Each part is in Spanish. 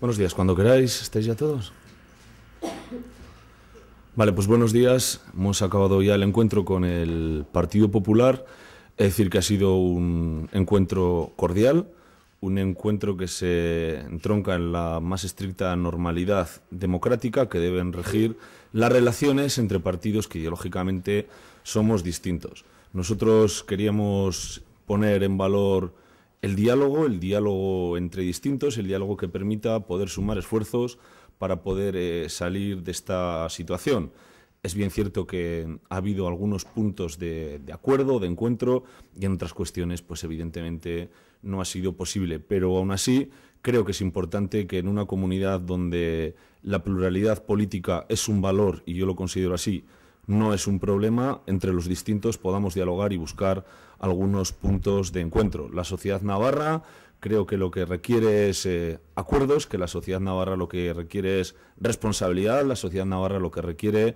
Buenos días, cuando queráis, ¿estáis ya todos? Vale, pues buenos días. Hemos acabado ya el encuentro con el Partido Popular. Es decir, que ha sido un encuentro cordial un encuentro que se entronca en la más estricta normalidad democrática que deben regir las relaciones entre partidos que ideológicamente somos distintos. Nosotros queríamos poner en valor el diálogo, el diálogo entre distintos, el diálogo que permita poder sumar esfuerzos para poder eh, salir de esta situación. Es bien cierto que ha habido algunos puntos de, de acuerdo, de encuentro, y en otras cuestiones, pues evidentemente no ha sido posible. Pero aún así, creo que es importante que en una comunidad donde la pluralidad política es un valor, y yo lo considero así, no es un problema, entre los distintos podamos dialogar y buscar algunos puntos de encuentro. La sociedad navarra creo que lo que requiere es eh, acuerdos, que la sociedad navarra lo que requiere es responsabilidad, la sociedad navarra lo que requiere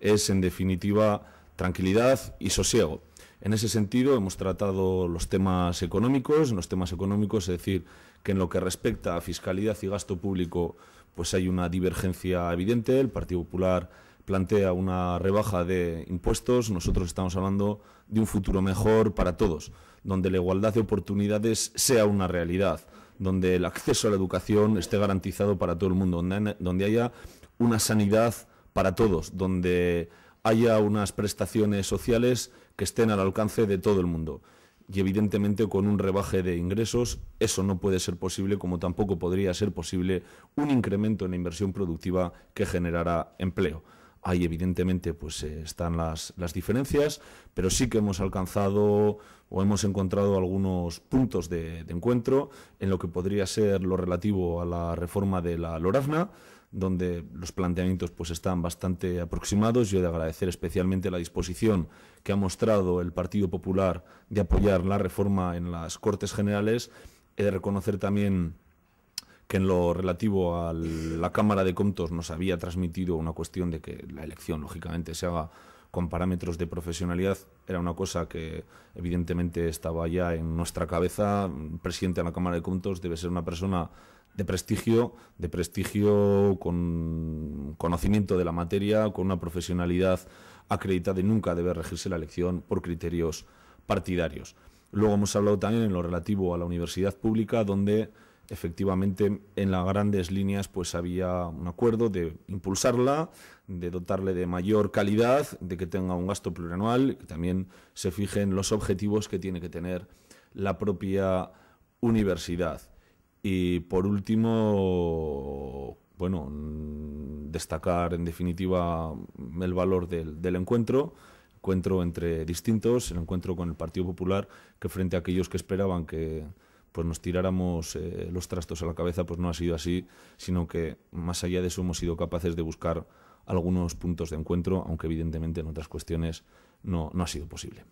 es, en definitiva, tranquilidad y sosiego. En ese sentido, hemos tratado los temas económicos, los temas económicos, es decir, que en lo que respecta a fiscalidad y gasto público, pues hay una divergencia evidente. El Partido Popular plantea una rebaja de impuestos, nosotros estamos hablando de un futuro mejor para todos, donde la igualdad de oportunidades sea una realidad, donde el acceso a la educación esté garantizado para todo el mundo, donde haya una sanidad para todos, donde haya unas prestaciones sociales que estén al alcance de todo el mundo. Y evidentemente con un rebaje de ingresos eso no puede ser posible, como tampoco podría ser posible un incremento en la inversión productiva que generará empleo. Ahí evidentemente pues eh, están las, diferencias, pero sí que hemos alcanzado o hemos encontrado algunos puntos de, de encuentro en lo que podría ser lo relativo a la reforma de la Lorazna, donde los planteamientos pues están bastante aproximados. Yo he de agradecer especialmente la disposición que ha mostrado el Partido Popular de apoyar la reforma en las Cortes Generales. He de reconocer también que en lo relativo a la Cámara de Contos nos había transmitido una cuestión de que la elección, lógicamente, se haga con parámetros de profesionalidad era una cosa que evidentemente estaba ya en nuestra cabeza. El presidente de la Cámara de Contos debe ser una persona de prestigio, de prestigio con conocimiento de la materia, con una profesionalidad acreditada y nunca debe regirse la elección por criterios partidarios. Luego hemos hablado también en lo relativo a la universidad pública, donde efectivamente en las grandes líneas pues había un acuerdo de impulsarla, de dotarle de mayor calidad, de que tenga un gasto plurianual, que también se fijen los objetivos que tiene que tener la propia universidad. Y por último, bueno, mm, destacar en definitiva el valor del, encuentro, encuentro encuentro entre distintos, el encuentro con el Partido Popular, que frente a aquellos que esperaban que pues nos tiráramos eh, los trastos a la cabeza, pues no ha sido así, sino que más allá de eso hemos sido capaces de buscar algunos puntos de encuentro, aunque evidentemente en otras cuestiones no ha sido posible.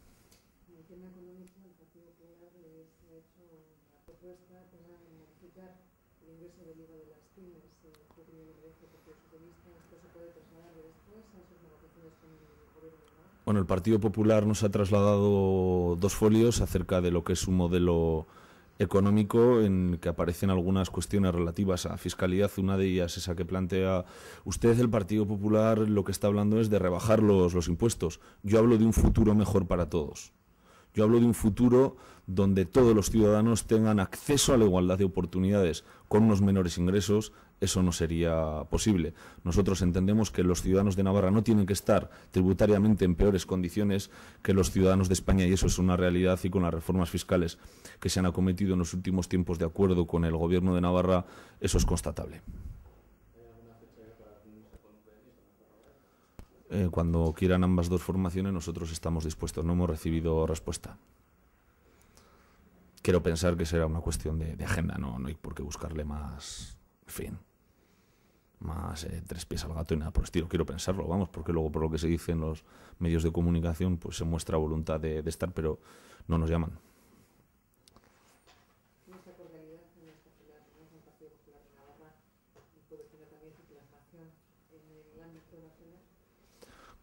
Bueno, el Partido Popular nos ha trasladado dos folios acerca de lo que es su modelo económico en el que aparecen algunas cuestiones relativas a fiscalidad. Una de ellas, esa que plantea usted, el Partido Popular, lo que está hablando es de rebajar los impuestos. Yo hablo de un futuro mejor para todos. Yo hablo de un futuro donde todos los ciudadanos tengan acceso a la igualdad de oportunidades con unos menores ingresos, eso no sería posible. Nosotros entendemos que los ciudadanos de Navarra no tienen que estar tributariamente en peores condiciones que los ciudadanos de España y eso es una realidad y con las reformas fiscales que se han acometido en los últimos tiempos de acuerdo con el Gobierno de Navarra, eso es constatable. Eh, cuando quieran ambas dos formaciones, nosotros estamos dispuestos. No hemos recibido respuesta. Quiero pensar que será una cuestión de, agenda, no, hay por qué buscarle más, fin, más eh, tres pies al gato y nada por el estilo. Quiero pensarlo, vamos, porque luego por lo que se dice en los medios de comunicación, pues se muestra voluntad de, estar, pero no nos llaman.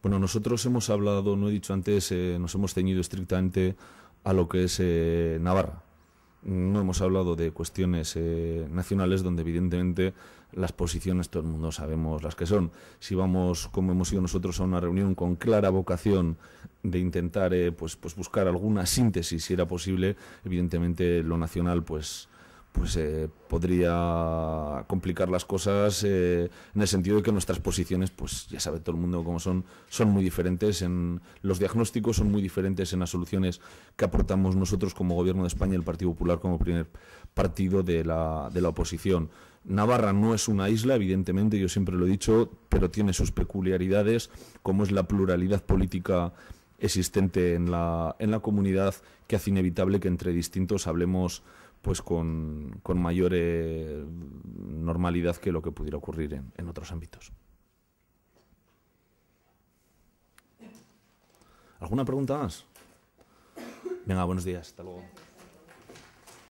Bueno, nosotros hemos hablado, no he dicho antes, eh, nos hemos ceñido estrictamente a lo que es eh, Navarra. No hemos hablado de cuestiones eh, nacionales donde evidentemente las posiciones todo el mundo sabemos las que son. Si vamos, como hemos ido nosotros, a una reunión con clara vocación de intentar pues, pues buscar alguna síntesis, si era posible, evidentemente lo nacional pues pues eh, podría complicar las cosas eh, en el sentido de que nuestras posiciones, pues ya sabe todo el mundo cómo son, son muy diferentes en los diagnósticos, son muy diferentes en las soluciones que aportamos nosotros como Gobierno de España y el Partido Popular como primer partido de la, de la oposición. Navarra no es una isla, evidentemente, yo siempre lo he dicho, pero tiene sus peculiaridades, como es la pluralidad política existente en la, en la comunidad, que hace inevitable que entre distintos hablemos pues con, mayor eh, normalidad que lo que pudiera ocurrir en, en otros ámbitos. ¿Alguna pregunta más? Venga, buenos días, hasta luego.